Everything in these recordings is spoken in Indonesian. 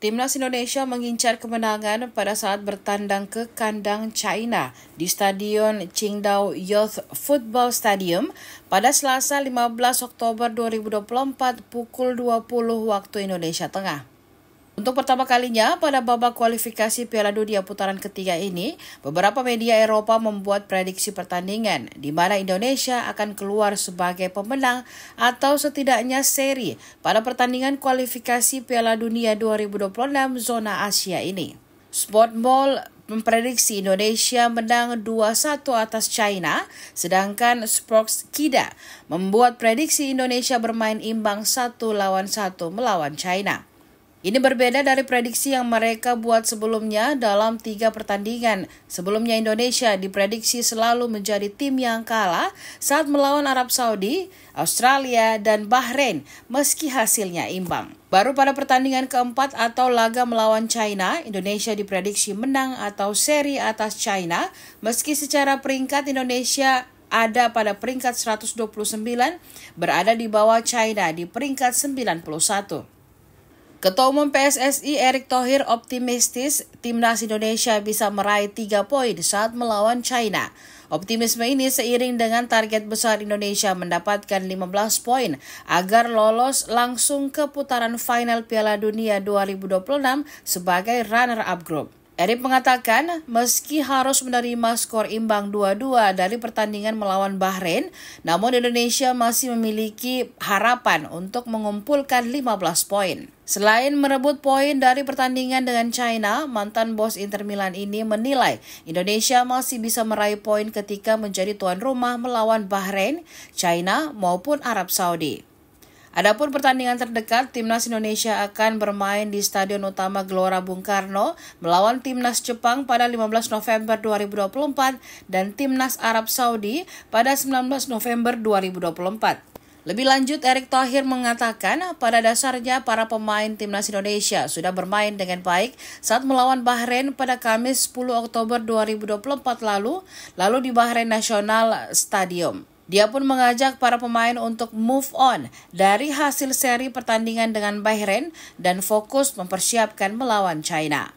Timnas Indonesia mengincar kemenangan pada saat bertandang ke kandang China di Stadion Qingdao Youth Football Stadium pada Selasa 15 Oktober 2024 pukul 20 waktu Indonesia Tengah. Untuk pertama kalinya pada babak kualifikasi Piala Dunia putaran ketiga ini, beberapa media Eropa membuat prediksi pertandingan di mana Indonesia akan keluar sebagai pemenang atau setidaknya seri pada pertandingan kualifikasi Piala Dunia 2026 zona Asia ini. Sportball memprediksi Indonesia menang 2-1 atas China, sedangkan Sports Kida membuat prediksi Indonesia bermain imbang 1 lawan 1 melawan China. Ini berbeda dari prediksi yang mereka buat sebelumnya dalam tiga pertandingan. Sebelumnya Indonesia diprediksi selalu menjadi tim yang kalah saat melawan Arab Saudi, Australia, dan Bahrain meski hasilnya imbang. Baru pada pertandingan keempat atau laga melawan China, Indonesia diprediksi menang atau seri atas China meski secara peringkat Indonesia ada pada peringkat 129, berada di bawah China di peringkat 91. Ketua Umum PSSI Erick Thohir optimistis timnas Indonesia bisa meraih tiga poin saat melawan China. Optimisme ini seiring dengan target besar Indonesia mendapatkan 15 poin agar lolos langsung ke putaran final Piala Dunia 2026 sebagai runner-up group. Erik mengatakan, meski harus menerima skor imbang 2-2 dari pertandingan melawan Bahrain, namun Indonesia masih memiliki harapan untuk mengumpulkan 15 poin. Selain merebut poin dari pertandingan dengan China, mantan bos Inter Milan ini menilai Indonesia masih bisa meraih poin ketika menjadi tuan rumah melawan Bahrain, China maupun Arab Saudi. Adapun pertandingan terdekat, timnas Indonesia akan bermain di Stadion Utama Gelora Bung Karno melawan timnas Jepang pada 15 November 2024 dan timnas Arab Saudi pada 19 November 2024. Lebih lanjut, Erick Thohir mengatakan pada dasarnya para pemain timnas Indonesia sudah bermain dengan baik saat melawan Bahrain pada Kamis 10 Oktober 2024 lalu, lalu di Bahrain National Stadium. Dia pun mengajak para pemain untuk move on dari hasil seri pertandingan dengan Bahrain dan fokus mempersiapkan melawan China.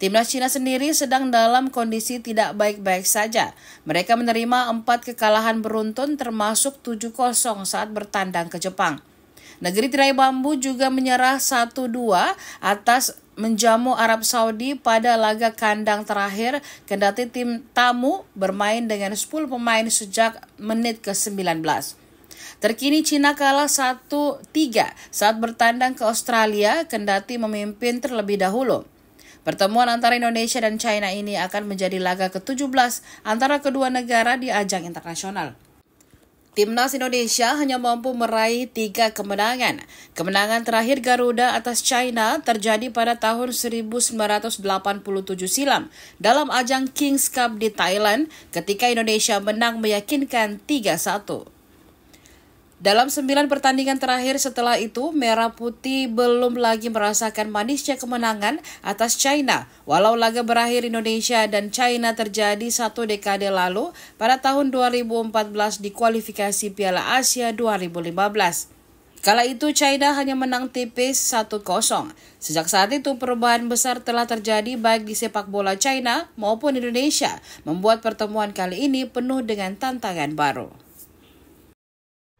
Timnas Cina sendiri sedang dalam kondisi tidak baik-baik saja. Mereka menerima empat kekalahan beruntun termasuk 7-0 saat bertandang ke Jepang. Negeri Tirai Bambu juga menyerah 1-2 atas menjamu Arab Saudi pada laga kandang terakhir kendati tim tamu bermain dengan 10 pemain sejak menit ke-19. Terkini Cina kalah 1-3 saat bertandang ke Australia kendati memimpin terlebih dahulu. Pertemuan antara Indonesia dan China ini akan menjadi laga ke-17 antara kedua negara di ajang internasional. Timnas Indonesia hanya mampu meraih tiga kemenangan. Kemenangan terakhir Garuda atas China terjadi pada tahun 1987 silam dalam ajang Kings Cup di Thailand ketika Indonesia menang meyakinkan 3-1. Dalam sembilan pertandingan terakhir setelah itu, Merah Putih belum lagi merasakan manisnya kemenangan atas China. Walau laga berakhir Indonesia dan China terjadi satu dekade lalu pada tahun 2014 di kualifikasi Piala Asia 2015. Kala itu China hanya menang tipis 1-0. Sejak saat itu perubahan besar telah terjadi baik di sepak bola China maupun Indonesia, membuat pertemuan kali ini penuh dengan tantangan baru.